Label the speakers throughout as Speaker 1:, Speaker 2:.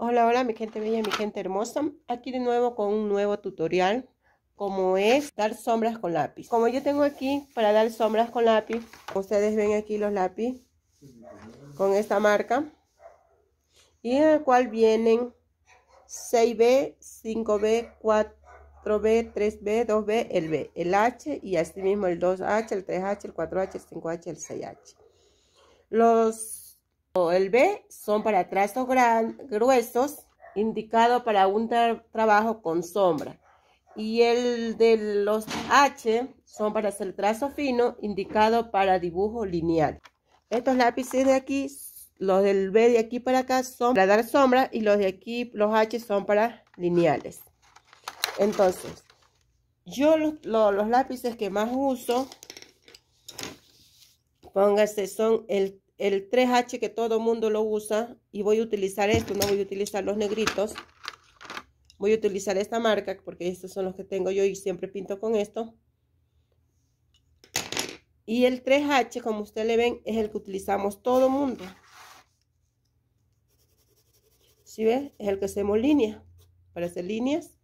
Speaker 1: Hola, hola mi gente bella, mi gente hermosa. Aquí de nuevo con un nuevo tutorial como es dar sombras con lápiz. Como yo tengo aquí para dar sombras con lápiz, ustedes ven aquí los lápiz con esta marca y en el cual vienen 6B, 5B, 4B, 3B, 2B, el B, el H y así mismo el 2H, el 3H, el 4H, el 5H, el 6H. Los el B son para trazos gruesos, indicado para un trabajo con sombra. Y el de los H son para hacer trazo fino, indicado para dibujo lineal. Estos lápices de aquí, los del B de aquí para acá son para dar sombra y los de aquí, los H son para lineales. Entonces, yo los, lápices que más uso, póngase, son el el 3H que todo mundo lo usa y voy a utilizar esto, no voy a utilizar los negritos. Voy a utilizar esta marca porque estos son los que tengo yo y siempre pinto con esto. Y el 3H, como ustedes le ven, es el que utilizamos todo mundo. Si ves? Es el que hacemos línea, para hacer líneas.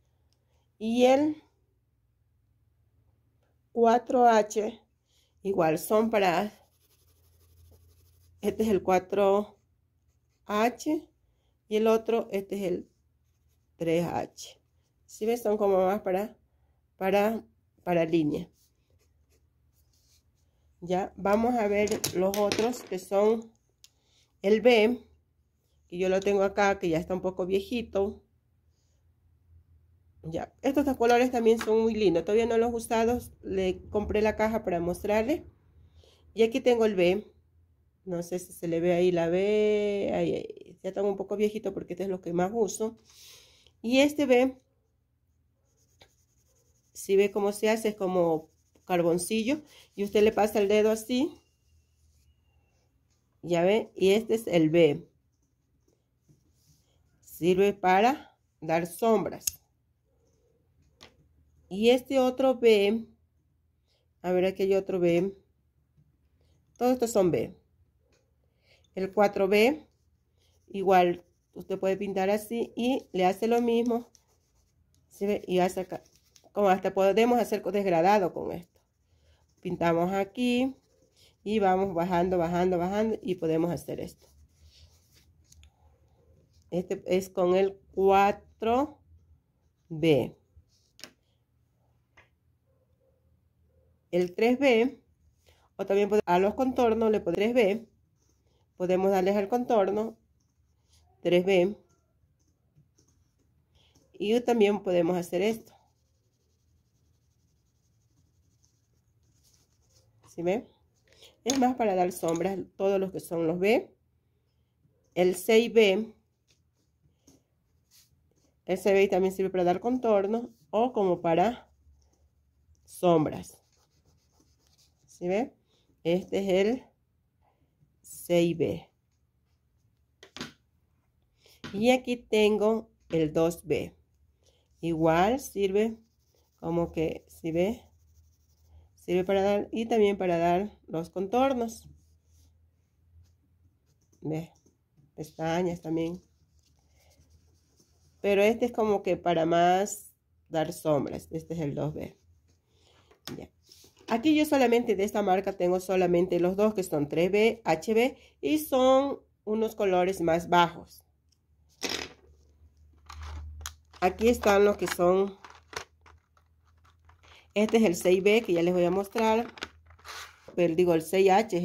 Speaker 1: Y el 4H, igual son para este es el 4H. Y el otro, este es el 3H. Si ves? Son como más para, para, para línea. Ya, vamos a ver los otros que son el B, que yo lo tengo acá, que ya está un poco viejito. Ya, estos dos colores también son muy lindos. Todavía no los usado. le compré la caja para mostrarle Y aquí tengo el B, no sé si se le ve ahí la B, ya está un poco viejito porque este es lo que más uso. Y este B, si ve cómo se hace, es como carboncillo. Y usted le pasa el dedo así. Ya ve, y este es el B. Sirve para dar sombras. Y este otro B, a ver, aquí hay otro B. Todos estos son B el 4B, igual usted puede pintar así y le hace lo mismo. ¿sí Y hace acá, como hasta podemos hacer desgradado con esto. Pintamos aquí y vamos bajando, bajando, bajando y podemos hacer esto. Este es con el 4B. El 3B, o también a los contornos le podrés ver podemos darles el contorno 3B y también podemos hacer esto ¿Sí ven? Es más para dar sombras todos los que son los B. El 6B. El 6B también sirve para dar contorno, o como para sombras. ¿Sí ven? Este es el 6B. Y aquí tengo el 2B. Igual sirve como que, si ve, sirve para dar y también para dar los contornos. Ve, pestañas también. Pero este es como que para más dar sombras. Este es el 2B. Ya. Aquí yo solamente de esta marca tengo solamente los dos que son 3B, HB y son unos colores más bajos. Aquí están los que son, este es el 6B que ya les voy a mostrar, pero digo el 6H es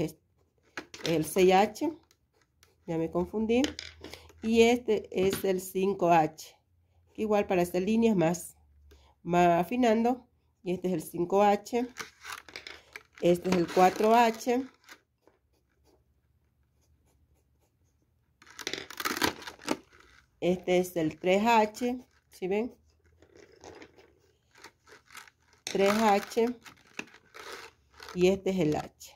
Speaker 1: este, el 6H, ya me confundí, y este es el 5H, igual para estas líneas más, más afinando y este es el 5H, este es el 4H, este es el 3H, ¿sí ven? 3H y este es el H.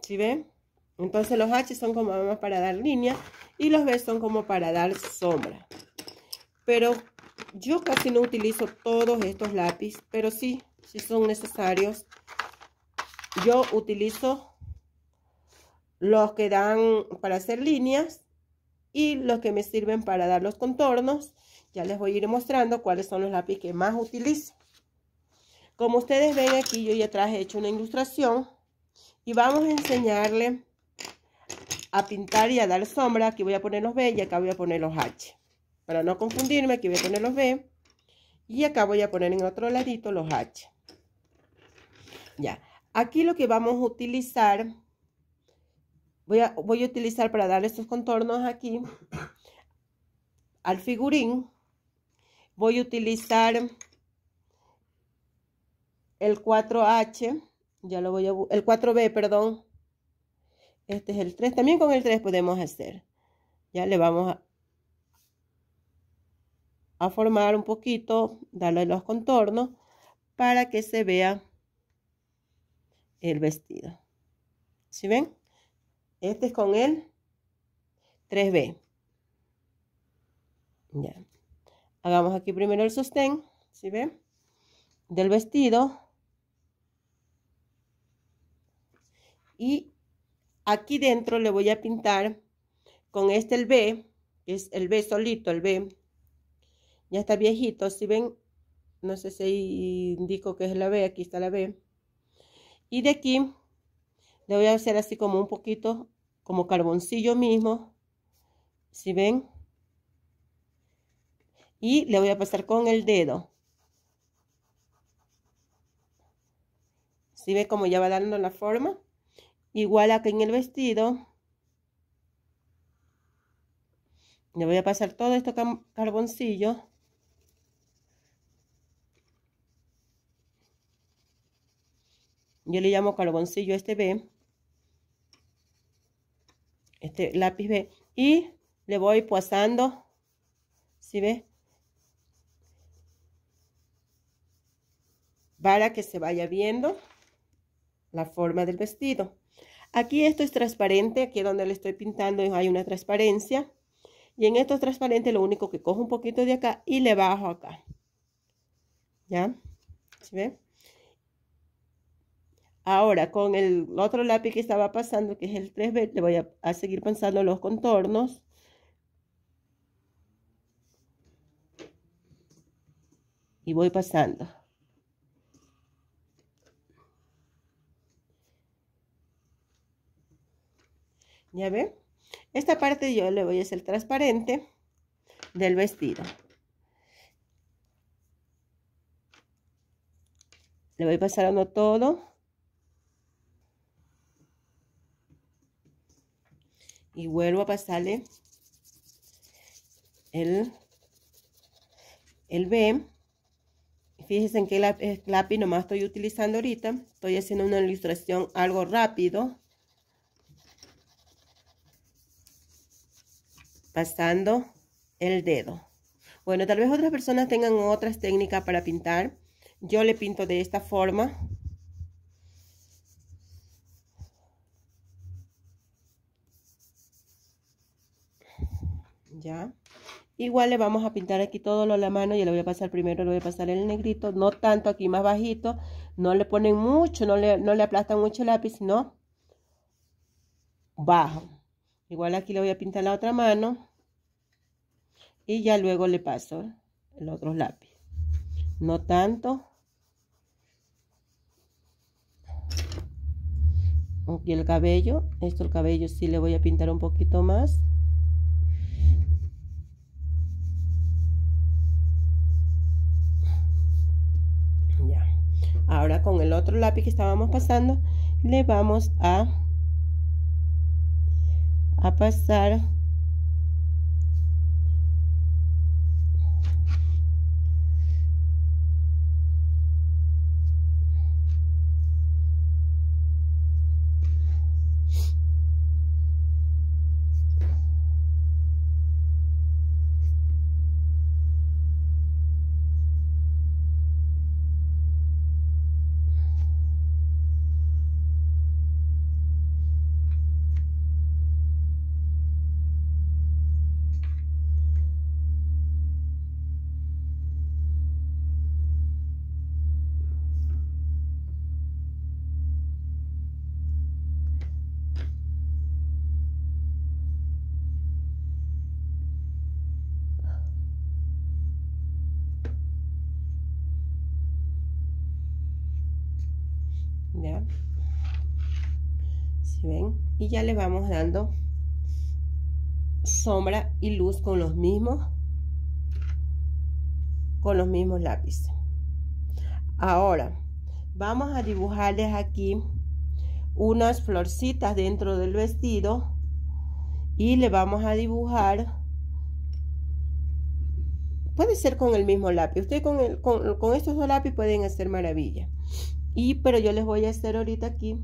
Speaker 1: ¿Sí ven? Entonces los H son como para dar línea y los B son como para dar sombra. Pero yo casi no utilizo todos estos lápices, pero sí, si son necesarios. Yo utilizo los que dan para hacer líneas y los que me sirven para dar los contornos. Ya les voy a ir mostrando cuáles son los lápices que más utilizo. Como ustedes ven aquí, yo ya traje hecho una ilustración y vamos a enseñarle a pintar y a dar sombra. Aquí voy a poner los B y acá voy a poner los H para no confundirme, aquí voy a poner los B. Y acá voy a poner en otro ladito los H. Ya. Aquí lo que vamos a utilizar, voy a, voy a utilizar para darle estos contornos aquí al figurín, voy a utilizar el 4H, ya lo voy a, el 4B, perdón. Este es el 3, también con el 3 podemos hacer. Ya le vamos a, a formar un poquito, darle los contornos para que se vea el vestido. si ven? Este es con el 3B. Ya. Hagamos aquí primero el sostén, ¿sí ven? Del vestido. Y aquí dentro le voy a pintar con este el B, que es el B solito, el B ya está viejito, si ven, no sé si indico que es la B, aquí está la B. Y de aquí le voy a hacer así como un poquito, como carboncillo mismo, si ven. Y le voy a pasar con el dedo. Si ve como ya va dando la forma. Igual acá en el vestido. Le voy a pasar todo esto carboncillo. yo le llamo carboncillo este B, este lápiz B, y le voy pasando, si ¿sí ve? Para que se vaya viendo la forma del vestido. Aquí esto es transparente, aquí donde le estoy pintando hay una transparencia. Y en esto es transparente lo único que cojo un poquito de acá y le bajo acá. ¿Ya? ¿Sí ve? Ahora, con el otro lápiz que estaba pasando, que es el 3B, le voy a, seguir pasando los contornos. Y voy pasando. ¿Ya ven? Esta parte yo le voy a hacer transparente del vestido. Le voy pasando todo. y vuelvo a pasarle el, el B. Fíjense en qué lápiz, lápiz nomás estoy utilizando ahorita. Estoy haciendo una ilustración algo rápido. Pasando el dedo. Bueno, tal vez otras personas tengan otras técnicas para pintar. Yo le pinto de esta forma. ¿ya? Igual le vamos a pintar aquí todo lo de la mano, Ya le voy a pasar primero, le voy a pasar el negrito, no tanto aquí más bajito, no le ponen mucho, no le, no le aplastan mucho el lápiz, sino bajo. Igual aquí le voy a pintar la otra mano y ya luego le paso el otro lápiz. No tanto. Y el cabello, esto el cabello sí le voy a pintar un poquito más. lápiz que estábamos pasando, le vamos a, a pasar ya ven y ya le vamos dando sombra y luz con los mismos con los mismos lápices ahora vamos a dibujarles aquí unas florcitas dentro del vestido y le vamos a dibujar puede ser con el mismo lápiz usted con, con, con estos dos lápices pueden hacer maravilla y pero yo les voy a hacer ahorita aquí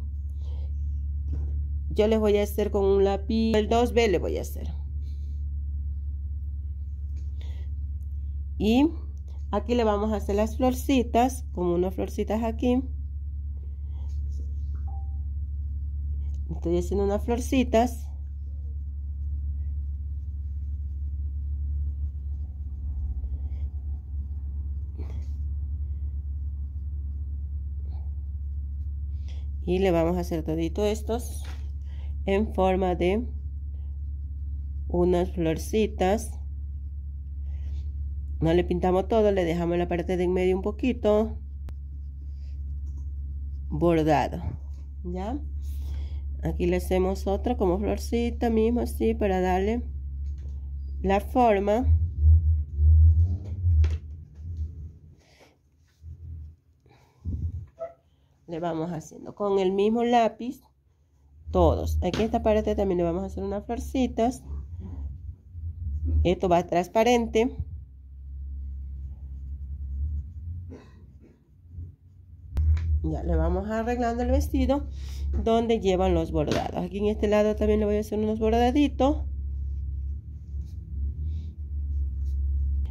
Speaker 1: yo les voy a hacer con un lápiz el 2B le voy a hacer y aquí le vamos a hacer las florcitas como unas florcitas aquí estoy haciendo unas florcitas y le vamos a hacer todito estos en forma de unas florcitas no le pintamos todo le dejamos la parte de en medio un poquito bordado ya aquí le hacemos otra como florcita mismo así para darle la forma le vamos haciendo con el mismo lápiz todos aquí esta parte también le vamos a hacer unas florcitas esto va transparente ya le vamos arreglando el vestido donde llevan los bordados aquí en este lado también le voy a hacer unos bordaditos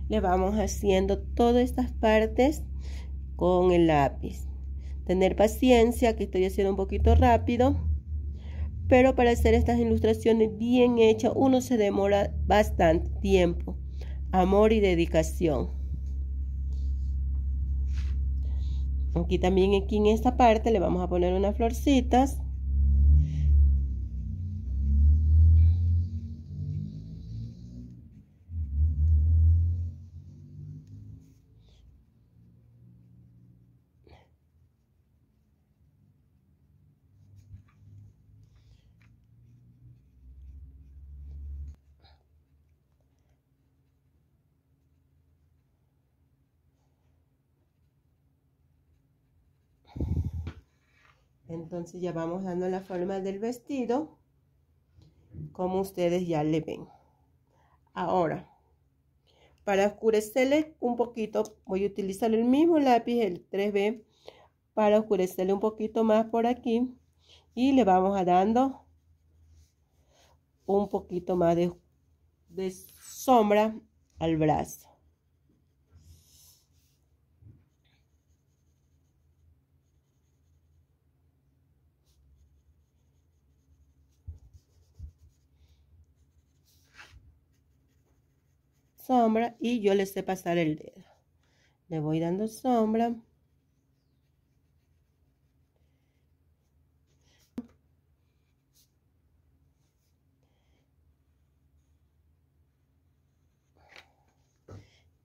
Speaker 1: le vamos haciendo todas estas partes con el lápiz tener paciencia, que estoy haciendo un poquito rápido. Pero para hacer estas ilustraciones bien hechas, uno se demora bastante tiempo. Amor y dedicación. Aquí también aquí en esta parte le vamos a poner unas florcitas. Entonces ya vamos dando la forma del vestido, como ustedes ya le ven. Ahora, para oscurecerle un poquito, voy a utilizar el mismo lápiz, el 3B, para oscurecerle un poquito más por aquí. Y le vamos a dando un poquito más de sombra al brazo. sombra y yo le sé pasar el dedo. Le voy dando sombra.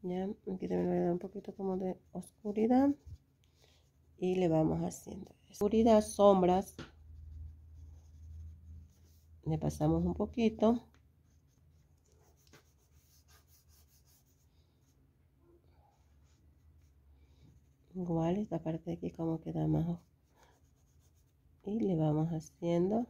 Speaker 1: Ya, aquí también voy a dar un poquito como de oscuridad. Y le vamos haciendo oscuridad, sombras. Le pasamos un poquito. esta parte de aquí como queda más y le vamos haciendo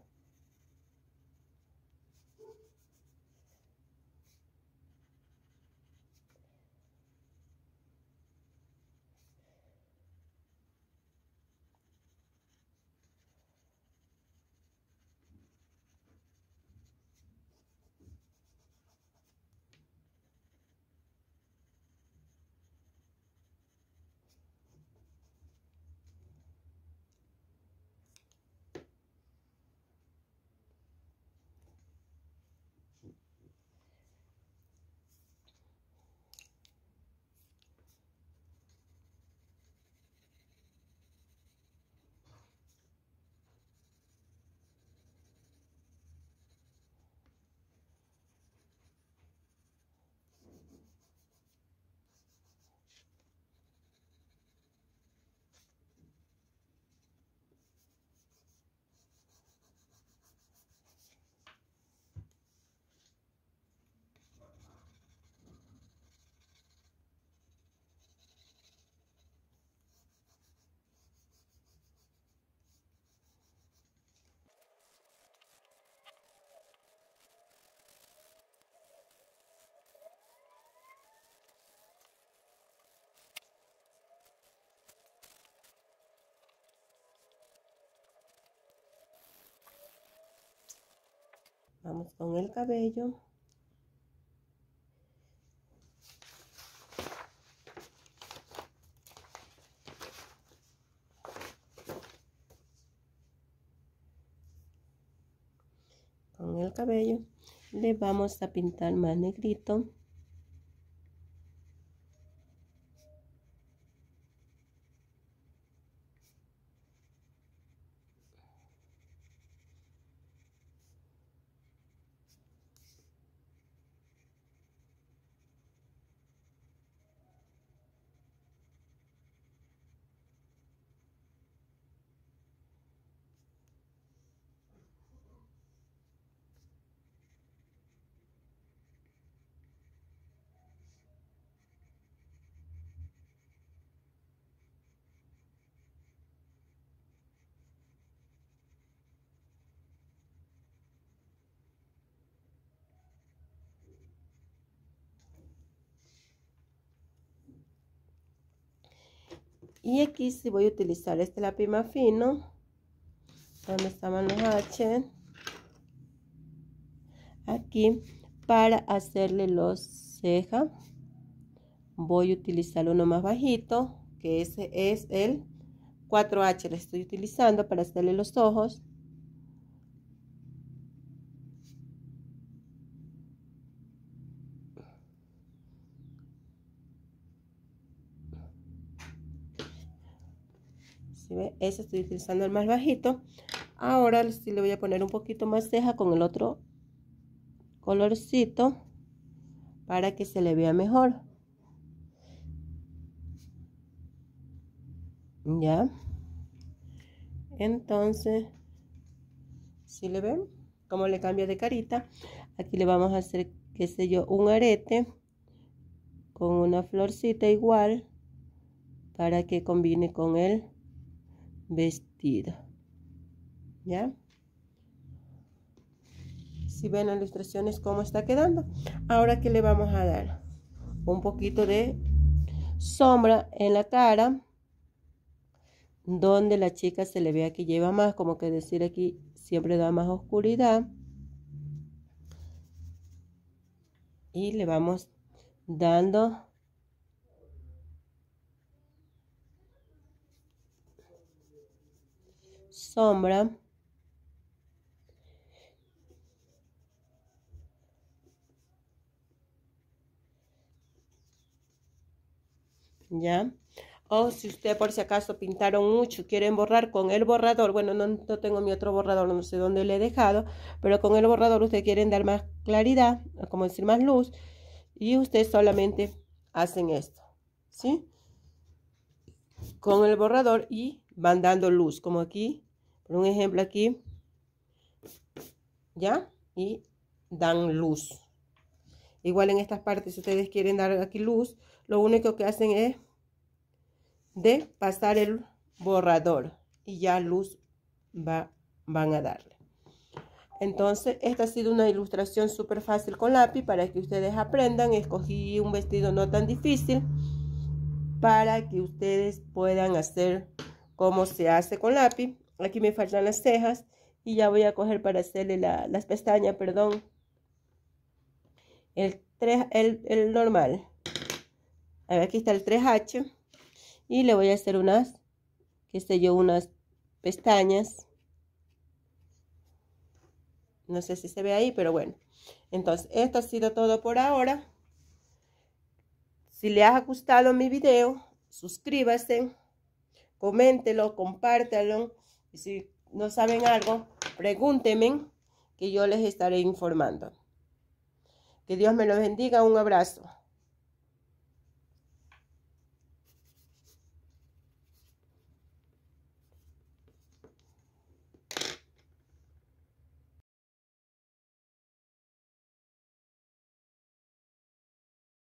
Speaker 1: Vamos con el cabello. Con el cabello le vamos a pintar más negrito. y aquí sí voy a utilizar este lápiz más fino donde estaban los H aquí para hacerle los cejas voy a utilizar uno más bajito que ese es el 4H le estoy utilizando para hacerle los ojos Ese estoy utilizando el más bajito. Ahora sí le voy a poner un poquito más ceja con el otro colorcito para que se le vea mejor. ¿Ya? Entonces, si le ven? Como le cambio de carita. Aquí le vamos a hacer, qué sé yo, un arete con una florcita igual para que combine con él vestido. ¿Ya? Si ven las ilustraciones cómo está quedando. Ahora que le vamos a dar un poquito de sombra en la cara donde la chica se le vea que lleva más, como que decir aquí siempre da más oscuridad. Y le vamos dando sombra. ¿Ya? O oh, si usted por si acaso pintaron mucho, quieren borrar con el borrador. Bueno, no, tengo mi otro borrador, no sé dónde le he dejado. Pero con el borrador usted quieren dar más claridad, como decir, más luz. Y ustedes solamente hacen esto. ¿Sí? Con el borrador y van dando luz, como aquí un ejemplo aquí, ¿ya? Y dan luz. Igual en estas partes, si ustedes quieren dar aquí luz, lo único que hacen es de pasar el borrador y ya luz va, van a darle. Entonces, esta ha sido una ilustración súper fácil con lápiz para que ustedes aprendan. Escogí un vestido no tan difícil para que ustedes puedan hacer cómo se hace con lápiz aquí me faltan las cejas y ya voy a coger para hacerle las pestañas, perdón, el, el, normal. A ver, aquí está el 3H y le voy a hacer unas, Que sé yo, unas pestañas. No sé si se ve ahí, pero bueno. Entonces, esto ha sido todo por ahora. Si le ha gustado mi video, suscríbase, coméntelo, compártelo y si no saben algo, pregúntenme que yo les estaré informando. Que Dios me los bendiga. Un abrazo.